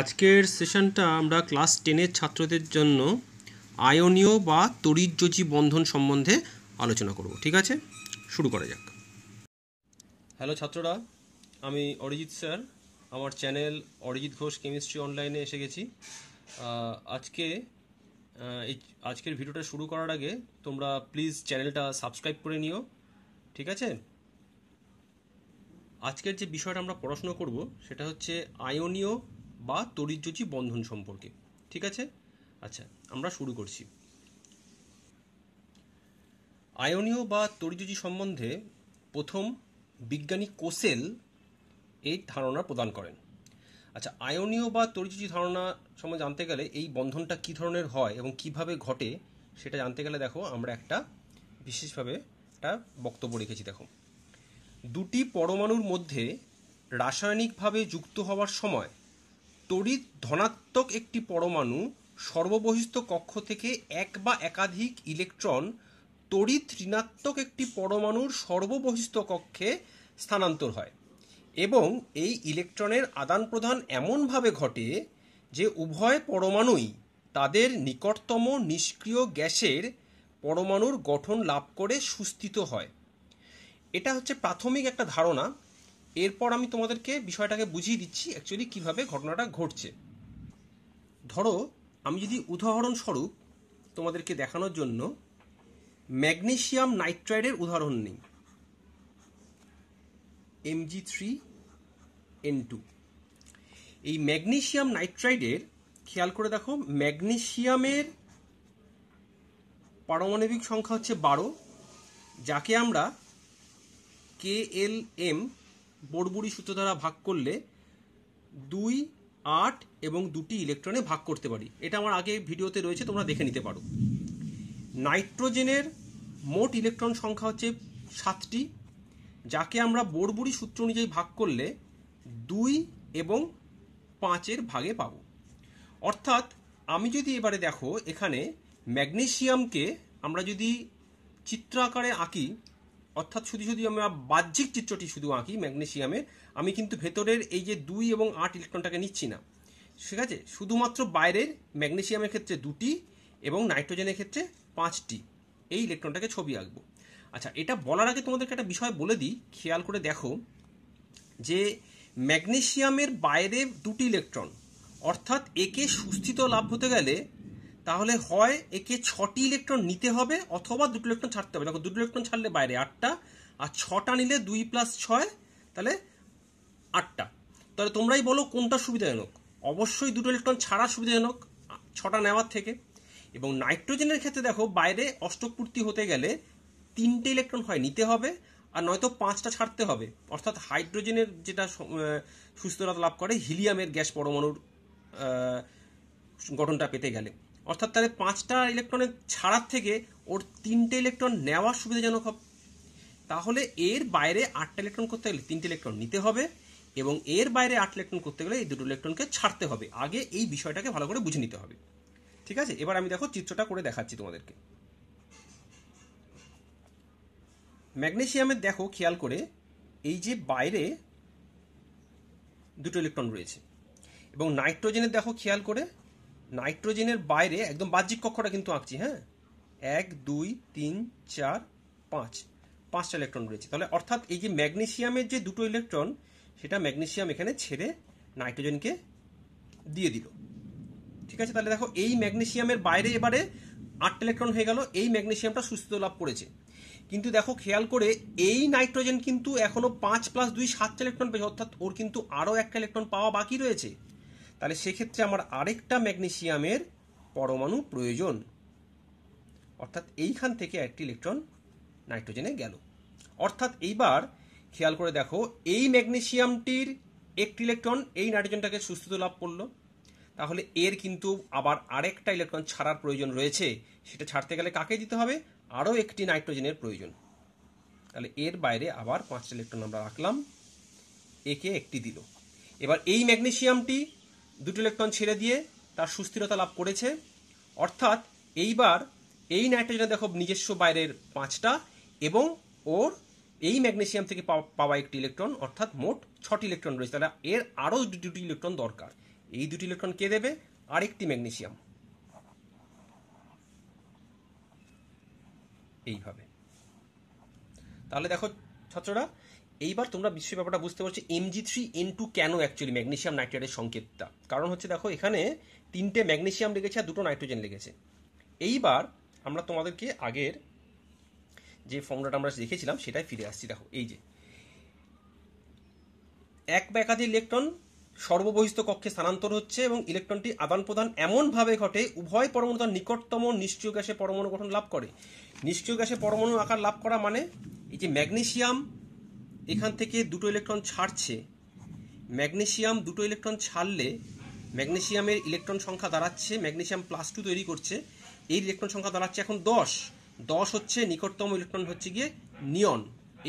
আজকের সেশনটা আমরা ক্লাস টেনের ছাত্রদের জন্য আয়নীয় বা তড়িৎযোজী বন্ধন সম্বন্ধে আলোচনা করব ঠিক আছে শুরু করা যাক হ্যালো ছাত্ররা আমি অরিজিৎ স্যার আমার চ্যানেল অরিজিৎ ঘোষ কেমিস্ট্রি অনলাইনে এসে গেছি আজকে এই আজকের ভিডিওটা শুরু করার আগে তোমরা প্লিজ চ্যানেলটা সাবস্ক্রাইব করে নিও ঠিক আছে আজকের যে বিষয়টা আমরা পড়াশুনো করব সেটা হচ্ছে আয়নীয় বা তড়িৎচুচি বন্ধন সম্পর্কে ঠিক আছে আচ্ছা আমরা শুরু করছি আয়নীয় বা তড়িৎযোজী সম্বন্ধে প্রথম বিজ্ঞানী কোসেল এই ধারণা প্রদান করেন আচ্ছা আয়নীয় বা তরিচুচি ধারণা সম্বন্ধে জানতে গেলে এই বন্ধনটা কী ধরনের হয় এবং কিভাবে ঘটে সেটা জানতে গেলে দেখো আমরা একটা বিশেষভাবে একটা বক্তব্য রেখেছি দেখো দুটি পরমাণুর মধ্যে রাসায়নিকভাবে যুক্ত হওয়ার সময় তড়িৎ ধনাত্মক একটি পরমাণু সর্ববহিস্থ কক্ষ থেকে এক বা একাধিক ইলেকট্রন তড়িৎ ঋণাত্মক একটি পরমাণুর সর্ববহিস্থ কক্ষে স্থানান্তর হয় এবং এই ইলেকট্রনের আদান প্রদান এমনভাবে ঘটে যে উভয় পরমাণুই তাদের নিকটতম নিষ্ক্রিয় গ্যাসের পরমাণুর গঠন লাভ করে সুস্থিত হয় এটা হচ্ছে প্রাথমিক একটা ধারণা এরপর আমি তোমাদেরকে বিষয়টাকে বুঝিয়ে দিচ্ছি অ্যাকচুয়ালি কিভাবে ঘটনাটা ঘটছে ধরো আমি যদি উদাহরণস্বরূপ তোমাদেরকে দেখানোর জন্য ম্যাগনেশিয়াম নাইট্রাইডের উদাহরণ নিই M G three N two এই ম্যাগনেশিয়াম নাইট্রাইডের খেয়াল করে দেখো ম্যাগনেশিয়ামের পারমাণবিক সংখ্যা হচ্ছে বারো যাকে আমরা কে এল এম বর্বুরি সূত্র দ্বারা ভাগ করলে দুই আট এবং দুটি ইলেকট্রনে ভাগ করতে পারি এটা আমার আগে ভিডিওতে রয়েছে তোমরা দেখে নিতে পারো নাইট্রোজেনের মোট ইলেকট্রন সংখ্যা হচ্ছে সাতটি যাকে আমরা বোরবুরি সূত্র অনুযায়ী ভাগ করলে দুই এবং পাঁচের ভাগে পাব অর্থাৎ আমি যদি এবারে দেখো এখানে ম্যাগনেশিয়ামকে আমরা যদি চিত্র আকারে আঁকি অর্থাৎ শুধু শুধু আমরা বাহ্যিক চিত্রটি শুধু আঁকি ম্যাগনেশিয়ামে আমি কিন্তু ভেতরের এই যে দুই এবং আট ইলেকট্রনটাকে নিচ্ছি না ঠিক আছে শুধুমাত্র বাইরের ম্যাগনেশিয়ামের ক্ষেত্রে দুটি এবং নাইট্রোজেনের ক্ষেত্রে পাঁচটি এই ইলেকট্রনটাকে ছবি আঁকবো আচ্ছা এটা বলার আগে তোমাদেরকে একটা বিষয় বলে দিই খেয়াল করে দেখো যে ম্যাগনেশিয়ামের বাইরে দুটি ইলেকট্রন অর্থাৎ একে সুস্থিত লাভ হতে গেলে তাহলে হয় একে ছটি ইলেকট্রন নিতে হবে অথবা দুটো ইলেকট্রন ছাড়তে হবে দেখো দুটো ইলেকট্রন ছাড়লে বাইরে আটটা আর ছটা নিলে দুই প্লাস ছয় তাহলে আটটা তাহলে তোমরাই বলো কোনটা সুবিধাজনক অবশ্যই দুটো ইলেকট্রন ছাড়া সুবিধাজনক ছটা নেওয়ার থেকে এবং নাইট্রোজেনের ক্ষেত্রে দেখো বাইরে অষ্টপূর্তি হতে গেলে তিনটে ইলেকট্রন হয় নিতে হবে আর নয়তো পাঁচটা ছাড়তে হবে অর্থাৎ হাইড্রোজেনের যেটা সুস্থতা লাভ করে হিলিয়ামের গ্যাস পরমাণুর গঠনটা পেতে গেলে অর্থাৎ তাহলে পাঁচটা ইলেকট্রনের ছাড়ার থেকে ওর তিনটে ইলেকট্রন নেওয়া সুবিধাজনক হবে তাহলে এর বাইরে আটটা ইলেকট্রন করতে গেলে তিনটে ইলেকট্রন নিতে হবে এবং এর বাইরে আট ইলেকট্রন করতে গেলে এই দুটো ইলেকট্রনকে ছাড়তে হবে আগে এই বিষয়টাকে ভালো করে বুঝে নিতে হবে ঠিক আছে এবার আমি দেখো চিত্রটা করে দেখাচ্ছি তোমাদেরকে ম্যাগনেশিয়ামের দেখো খেয়াল করে এই যে বাইরে দুটো ইলেকট্রন রয়েছে এবং নাইট্রোজেনের দেখো খেয়াল করে নাইট্রোজেনের বাইরে একদম বাহ্যিক কক্ষটা কিন্তু আঁকছি হ্যাঁ এক দুই তিন চার পাঁচ পাঁচটা ইলেকট্রন রয়েছে তাহলে অর্থাৎ এই যে ম্যাগনেশিয়ামের যে দুটো ইলেকট্রন সেটা ম্যাগনেশিয়াম এখানে ছেড়ে নাইট্রোজেনকে দিয়ে দিল ঠিক আছে তাহলে দেখো এই ম্যাগনেশিয়ামের বাইরে এবারে আটটা ইলেকট্রন হয়ে গেল এই ম্যাগনেশিয়ামটা সুস্থ লাভ করেছে কিন্তু দেখো খেয়াল করে এই নাইট্রোজেন কিন্তু এখনো পাঁচ প্লাস দুই সাতটা ইলেকট্রন পেয়েছে অর্থাৎ ওর কিন্তু আরও একটা ইলেকট্রন পাওয়া বাকি রয়েছে তাহলে সেক্ষেত্রে আমার আরেকটা ম্যাগনেশিয়ামের পরমাণু প্রয়োজন অর্থাৎ এইখান থেকে একটি ইলেকট্রন নাইট্রোজেনে গেল অর্থাৎ এইবার খেয়াল করে দেখো এই ম্যাগনেশিয়ামটির একটি ইলেকট্রন এই নাইট্রোজেনটাকে সুস্থিত লাভ করলো তাহলে এর কিন্তু আবার আরেকটা ইলেকট্রন ছাড়ার প্রয়োজন রয়েছে সেটা ছাড়তে গেলে কাকে দিতে হবে আরও একটি নাইট্রোজেনের প্রয়োজন তাহলে এর বাইরে আবার পাঁচটা ইলেকট্রন আমরা রাখলাম একে একটি দিল এবার এই ম্যাগনেশিয়ামটি দুটো ইলেকট্রন ছেড়ে দিয়ে তার সুস্থিরতা লাভ করেছে অর্থাৎ এইবার এই নাইট্রোজেনে দেখো নিজস্ব বাইরের পাঁচটা এবং ওর এই ম্যাগনেশিয়াম থেকে পাওয়া একটি ইলেকট্রন অর্থাৎ মোট ছটি ইলেকট্রন রয়েছে তাহলে এর আরও দুটি ইলেকট্রন দরকার এই দুটি ইলেকট্রন কে দেবে আরেকটি ম্যাগনেশিয়াম এইভাবে তাহলে দেখো ছাত্ররা এইবার তোমরা বিশ্ব ব্যাপারটা বুঝতে পারছো M G three N two কেন অ্যাকচুয়ালি ম্যাগনেশিয়াম নাইট্রেটের সংকেতটা কারণ হচ্ছে দেখো এখানে তিনটে ম্যাগনেশিয়াম লেগেছে আর দুটো নাইট্রোজেন লেগেছে এইবার আমরা তোমাদেরকে আগের যে ফর্মুলাটা আমরা দেখেছিলাম সেটাই ফিরে আসছি দেখো এই যে এক বা একাধিক ইলেকট্রন সর্ববহিস্থ কক্ষে স্থানান্তর হচ্ছে এবং ইলেকট্রনটি আদান প্রদান এমনভাবে ঘটে উভয় পরমাণু তার নিকটতম নিষ্ক্রিয় গ্যাসে পরমাণু গঠন লাভ করে নিষ্ক্রিয় গ্যাসে পরমাণু আকার লাভ করা মানে এই যে ম্যাগনেশিয়াম এখান থেকে দুটো ইলেকট্রন ছাড়ছে ম্যাগনেশিয়াম দুটো ইলেকট্রন ছাড়লে ম্যাগনেশিয়ামের ইলেকট্রন সংখ্যা দাঁড়াচ্ছে ম্যাগনেশিয়াম প্লাস টু তৈরি করছে এই ইলেকট্রন সংখ্যা দাঁড়াচ্ছে এখন দশ দশ হচ্ছে নিকটতম ইলেকট্রন হচ্ছে গিয়ে নিয়ন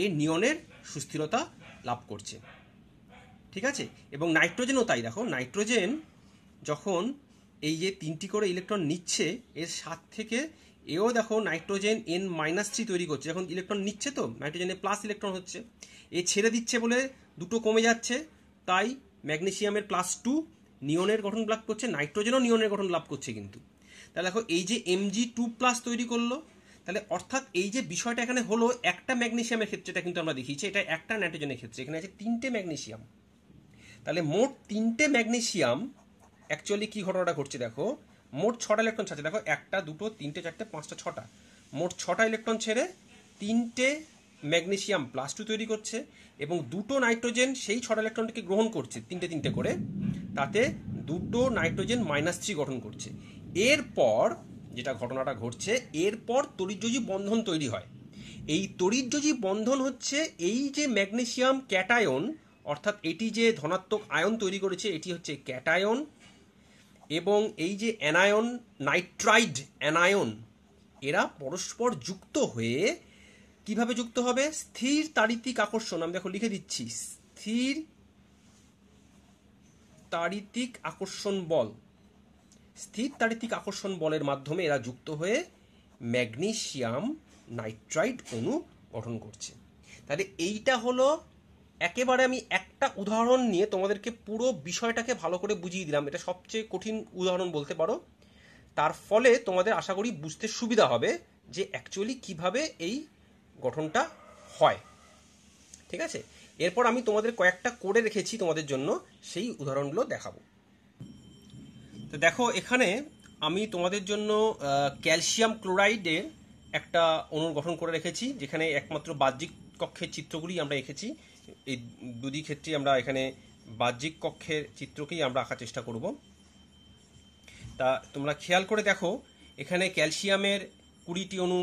এই নিয়নের সুস্থিরতা লাভ করছে ঠিক আছে এবং নাইট্রোজেনও তাই দেখো নাইট্রোজেন যখন এই যে তিনটি করে ইলেকট্রন নিচ্ছে এর সাত থেকে এও দেখো নাইট্রোজেন এন মাইনাস থ্রি তৈরি করছে যখন ইলেকট্রন নিচ্ছে তো নাইট্রোজেনে প্লাস ইলেকট্রন হচ্ছে এ ছেড়ে দিচ্ছে বলে দুটো কমে যাচ্ছে তাই ম্যাগনেশিয়ামের প্লাস টু নিয়নের গঠন লাভ করছে নাইট্রোজেনও নিয়নের গঠন লাভ করছে কিন্তু তাহলে দেখো এই যে এমজি টু প্লাস তৈরি করলো তাহলে অর্থাৎ এই যে বিষয়টা এখানে হলো একটা ম্যাগনেশিয়ামের ক্ষেত্রে এটা কিন্তু আমরা দেখিয়েছি এটা একটা নাইট্রোজেনের ক্ষেত্রে এখানে আছে তিনটে ম্যাগনেশিয়াম তাহলে মোট তিনটে ম্যাগনেশিয়াম অ্যাকচুয়ালি কী ঘটনাটা ঘটছে দেখো মোট ছটা ইলেকট্রন ছাড়ছে দেখো একটা দুটো তিনটে চারটে পাঁচটা ছটা মোট ছটা ইলেকট্রন ছেড়ে তিনটে ম্যাগনেশিয়াম প্লাস টু তৈরি করছে এবং দুটো নাইট্রোজেন সেই ছটা ইলেকট্রনটিকে গ্রহণ করছে তিনটে তিনটে করে তাতে দুটো নাইট্রোজেন মাইনাস থ্রি গঠন করছে এরপর যেটা ঘটনাটা ঘটছে এরপর তরিতযোজী বন্ধন তৈরি হয় এই তরিতযোজী বন্ধন হচ্ছে এই যে ম্যাগনেশিয়াম ক্যাটায়ন অর্থাৎ এটি যে ধনাত্মক আয়ন তৈরি করেছে এটি হচ্ছে ক্যাটায়ন এবং এই যে অ্যানায়ন নাইট্রাইড অ্যানায়ন এরা পরস্পর যুক্ত হয়ে কিভাবে যুক্ত হবে স্থির তারিতিক আকর্ষণ আমি দেখো লিখে দিচ্ছি স্থির তারিতিক আকর্ষণ বল স্থির তারিতিক আকর্ষণ বলের মাধ্যমে এরা যুক্ত হয়ে ম্যাগনেশিয়াম নাইট্রাইড অণু গঠন করছে তাহলে এইটা হলো একেবারে আমি একটা উদাহরণ নিয়ে তোমাদেরকে পুরো বিষয়টাকে ভালো করে বুঝিয়ে দিলাম এটা সবচেয়ে কঠিন উদাহরণ বলতে পারো তার ফলে তোমাদের আশা করি বুঝতে সুবিধা হবে যে অ্যাকচুয়ালি কিভাবে এই গঠনটা হয় ঠিক আছে এরপর আমি তোমাদের কয়েকটা করে রেখেছি তোমাদের জন্য সেই উদাহরণগুলো দেখাবো তো দেখো এখানে আমি তোমাদের জন্য ক্যালসিয়াম ক্লোরাইডের একটা অনুর গঠন করে রেখেছি যেখানে একমাত্র বাহ্যিক কক্ষের চিত্রগুলি আমরা এঁকেছি এই দুদি ক্ষেত্রেই আমরা এখানে বাহ্যিক কক্ষের চিত্রকেই আমরা আঁকার চেষ্টা করব তা তোমরা খেয়াল করে দেখো এখানে ক্যালসিয়ামের কুড়িটি অনু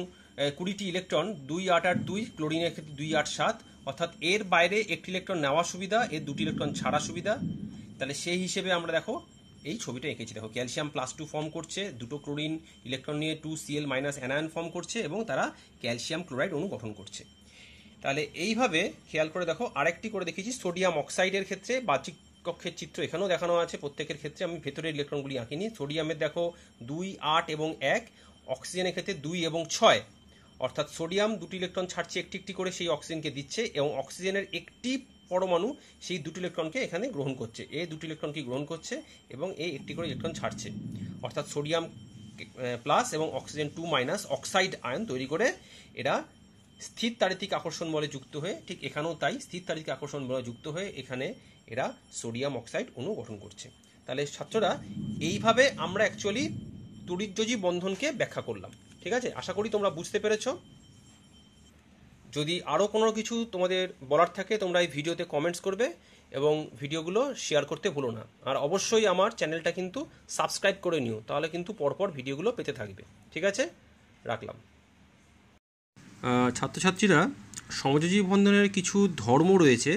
কুড়িটি ইলেকট্রন দুই আট আট দুই ক্লোরিনের ক্ষেত্রে দুই আট সাত অর্থাৎ এর বাইরে একটি ইলেকট্রন নেওয়া সুবিধা এর দুটি ইলেকট্রন ছাড়া সুবিধা তাহলে সেই হিসেবে আমরা দেখো এই ছবিটা এঁকেছি দেখো ক্যালসিয়াম প্লাস টু ফর্ম করছে দুটো ক্লোরিন ইলেকট্রন নিয়ে two Cl minus anion form করছে এবং তারা ক্যালসিয়াম ক্লোরাইড অনু গঠন করছে তাহলে এইভাবে খেয়াল করে দেখো আরেকটি করে দেখেছি সোডিয়াম অক্সাইডের ক্ষেত্রে বাহ্যিক কক্ষের চিত্র এখানেও দেখানো আছে প্রত্যেকের ক্ষেত্রে আমি ভেতরের ইলেকট্রনগুলি আঁকিনি সোডিয়ামের দেখো দুই আট এবং এক অক্সিজেনের ক্ষেত্রে দুই এবং ছয় অর্থাৎ সোডিয়াম দুটি ইলেকট্রন ছাড়ছে একটি একটি করে সেই অক্সিজেনকে দিচ্ছে এবং অক্সিজেনের একটি পরমাণু সেই দুটি ইলেকট্রনকে এখানে গ্রহণ করছে এ দুটি ইলেকট্রনকে গ্রহণ করছে এবং এই একটি করে ইলেকট্রন ছাড়ছে অর্থাৎ সোডিয়াম প্লাস এবং oxygen two minus oxide ion তৈরি করে এরা স্থির তারিতিক আকর্ষণ বলে যুক্ত হয়ে ঠিক এখানেও তাই স্থির তারিতিক আকর্ষণ বলে যুক্ত হয়ে এখানে এরা সোডিয়াম অক্সাইড অণু গঠন করছে তাহলে ছাত্ররা এইভাবে আমরা অ্যাকচুয়ালি তড়িৎযোজী বন্ধনকে ব্যাখ্যা করলাম ঠিক আছে আশা করি তোমরা বুঝতে পেরেছো যদি আরও কোনো কিছু তোমাদের বলার থাকে তোমরা এই ভিডিওতে কমেন্টস করবে এবং ভিডিওগুলো শেয়ার করতে ভুলো না আর অবশ্যই আমার চ্যানেলটা কিন্তু সাবস্ক্রাইব করে নিও তাহলে কিন্তু পরপর ভিডিওগুলো পেতে থাকবে ঠিক আছে রাখলাম ছাত্রছাত্রীরা সমাজজীবী বন্ধনের কিছু ধর্ম রয়েছে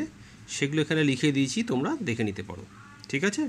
সেগুলো এখানে লিখে দিয়েছি তোমরা দেখে নিতে পারো ঠিক আছে